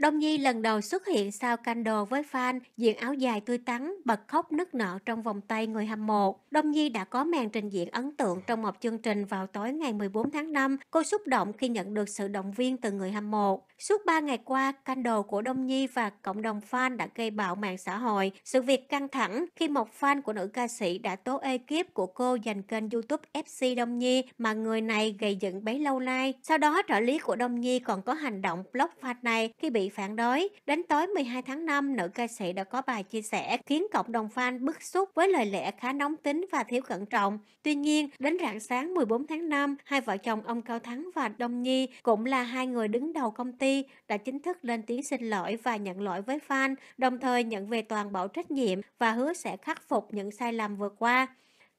Đông Nhi lần đầu xuất hiện sau candle với fan, diện áo dài tươi tắn, bật khóc nức nở trong vòng tay người hâm mộ. Đông Nhi đã có màn trình diễn ấn tượng trong một chương trình vào tối ngày 14 tháng 5. Cô xúc động khi nhận được sự động viên từ người hâm mộ. Suốt 3 ngày qua, candle của Đông Nhi và cộng đồng fan đã gây bạo mạng xã hội. Sự việc căng thẳng khi một fan của nữ ca sĩ đã tố ekip của cô dành kênh YouTube FC Đông Nhi mà người này gây dựng bấy lâu nay. Sau đó trợ lý của Đông Nhi còn có hành động block fan này khi bị phản đối. Đến tối 12 tháng 5, nữ ca sĩ đã có bài chia sẻ khiến cộng đồng fan bức xúc với lời lẽ khá nóng tính và thiếu cẩn trọng. Tuy nhiên, đến rạng sáng 14 tháng 5, hai vợ chồng ông Cao Thắng và Đông Nhi cũng là hai người đứng đầu công ty đã chính thức lên tiếng xin lỗi và nhận lỗi với fan, đồng thời nhận về toàn bộ trách nhiệm và hứa sẽ khắc phục những sai lầm vừa qua.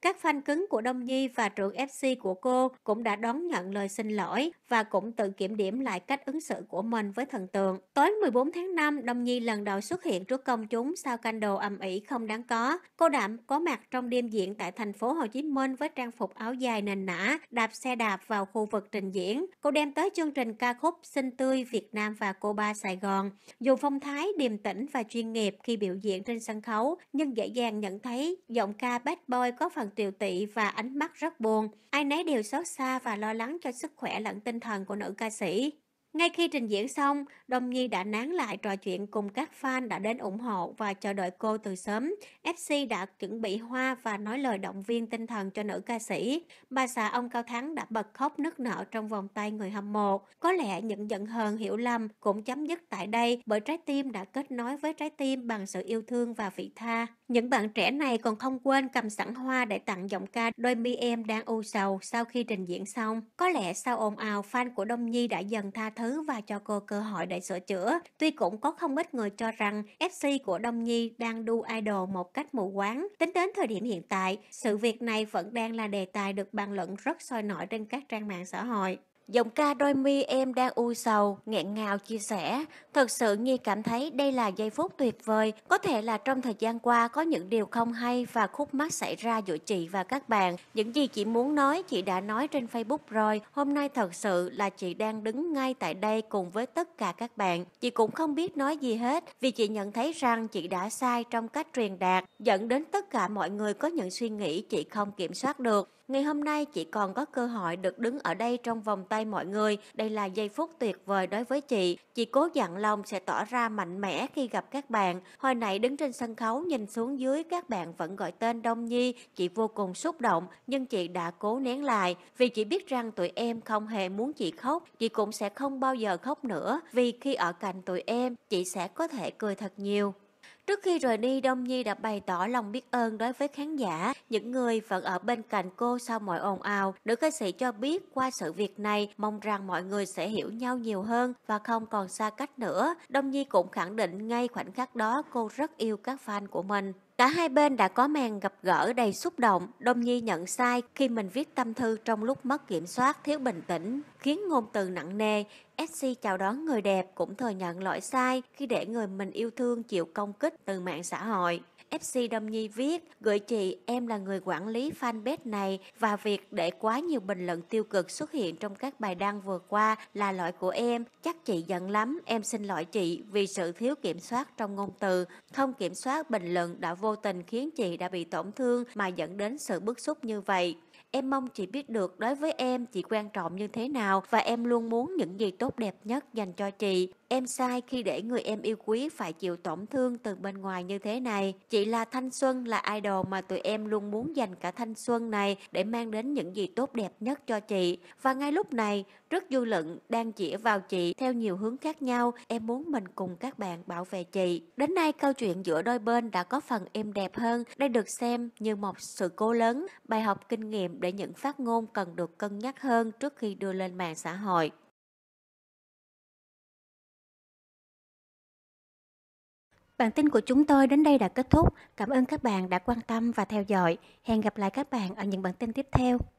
Các fan cứng của Đông Nhi và trưởng FC của cô cũng đã đón nhận lời xin lỗi và cũng tự kiểm điểm lại cách ứng xử của mình với thần tượng. Tối 14 tháng 5, Đông Nhi lần đầu xuất hiện trước công chúng sau candle âm ỉ không đáng có. Cô đảm có mặt trong đêm diễn tại thành phố Hồ Chí Minh với trang phục áo dài nền nã, đạp xe đạp vào khu vực trình diễn. Cô đem tới chương trình ca khúc Xinh Tươi Việt Nam và Cô Ba Sài Gòn. Dù phong thái điềm tĩnh và chuyên nghiệp khi biểu diễn trên sân khấu, nhưng dễ dàng nhận thấy giọng ca bad boy có phần phần tiều tị và ánh mắt rất buồn. Ai nấy đều xót xa và lo lắng cho sức khỏe lẫn tinh thần của nữ ca sĩ. Ngay khi trình diễn xong, đồng Nhi đã nán lại trò chuyện cùng các fan đã đến ủng hộ và chờ đợi cô từ sớm. FC đã chuẩn bị hoa và nói lời động viên tinh thần cho nữ ca sĩ. Bà xã ông Cao Thắng đã bật khóc nức nở trong vòng tay người hâm mộ. Có lẽ những giận hờn hiểu lầm cũng chấm dứt tại đây bởi trái tim đã kết nối với trái tim bằng sự yêu thương và vị tha. Những bạn trẻ này còn không quên cầm sẵn hoa để tặng giọng ca đôi mi em đang u sầu sau khi trình diễn xong. Có lẽ sau ồn ào, fan của Đông Nhi đã dần tha thứ và cho cô cơ hội để sửa chữa. Tuy cũng có không ít người cho rằng FC của Đông Nhi đang đu idol một cách mù quáng. Tính đến thời điểm hiện tại, sự việc này vẫn đang là đề tài được bàn luận rất sôi nổi trên các trang mạng xã hội. Giọng ca đôi mi em đang u sầu, nghẹn ngào chia sẻ. Thật sự Nhi cảm thấy đây là giây phút tuyệt vời. Có thể là trong thời gian qua có những điều không hay và khúc mắc xảy ra giữa chị và các bạn. Những gì chị muốn nói chị đã nói trên Facebook rồi. Hôm nay thật sự là chị đang đứng ngay tại đây cùng với tất cả các bạn. Chị cũng không biết nói gì hết vì chị nhận thấy rằng chị đã sai trong cách truyền đạt dẫn đến tất cả mọi người có những suy nghĩ chị không kiểm soát được. Ngày hôm nay chị còn có cơ hội được đứng ở đây trong vòng tay mọi người. Đây là giây phút tuyệt vời đối với chị. Chị cố dặn lòng sẽ tỏ ra mạnh mẽ khi gặp các bạn. Hồi nãy đứng trên sân khấu nhìn xuống dưới các bạn vẫn gọi tên Đông Nhi. Chị vô cùng xúc động nhưng chị đã cố nén lại vì chị biết rằng tụi em không hề muốn chị khóc. Chị cũng sẽ không bao giờ khóc nữa vì khi ở cạnh tụi em chị sẽ có thể cười thật nhiều. Trước khi rời đi, Đông Nhi đã bày tỏ lòng biết ơn đối với khán giả, những người vẫn ở bên cạnh cô sau mọi ồn ào. Nữ ca sĩ cho biết qua sự việc này, mong rằng mọi người sẽ hiểu nhau nhiều hơn và không còn xa cách nữa. Đông Nhi cũng khẳng định ngay khoảnh khắc đó cô rất yêu các fan của mình. Cả hai bên đã có màn gặp gỡ đầy xúc động, Đông Nhi nhận sai khi mình viết tâm thư trong lúc mất kiểm soát thiếu bình tĩnh, khiến ngôn từ nặng nề. SC chào đón người đẹp cũng thừa nhận lỗi sai khi để người mình yêu thương chịu công kích từ mạng xã hội. FC Đâm Nhi viết, gửi chị em là người quản lý fanpage này và việc để quá nhiều bình luận tiêu cực xuất hiện trong các bài đăng vừa qua là lỗi của em. Chắc chị giận lắm, em xin lỗi chị vì sự thiếu kiểm soát trong ngôn từ, không kiểm soát bình luận đã vô tình khiến chị đã bị tổn thương mà dẫn đến sự bức xúc như vậy. Em mong chị biết được đối với em chị quan trọng như thế nào và em luôn muốn những gì tốt đẹp nhất dành cho chị. Em sai khi để người em yêu quý phải chịu tổn thương từ bên ngoài như thế này. Chị là thanh xuân, là idol mà tụi em luôn muốn dành cả thanh xuân này để mang đến những gì tốt đẹp nhất cho chị. Và ngay lúc này, rất dư luận đang chĩa vào chị theo nhiều hướng khác nhau, em muốn mình cùng các bạn bảo vệ chị. Đến nay câu chuyện giữa đôi bên đã có phần êm đẹp hơn, đây được xem như một sự cố lớn, bài học kinh nghiệm để những phát ngôn cần được cân nhắc hơn trước khi đưa lên mạng xã hội. Bản tin của chúng tôi đến đây đã kết thúc. Cảm ơn các bạn đã quan tâm và theo dõi. Hẹn gặp lại các bạn ở những bản tin tiếp theo.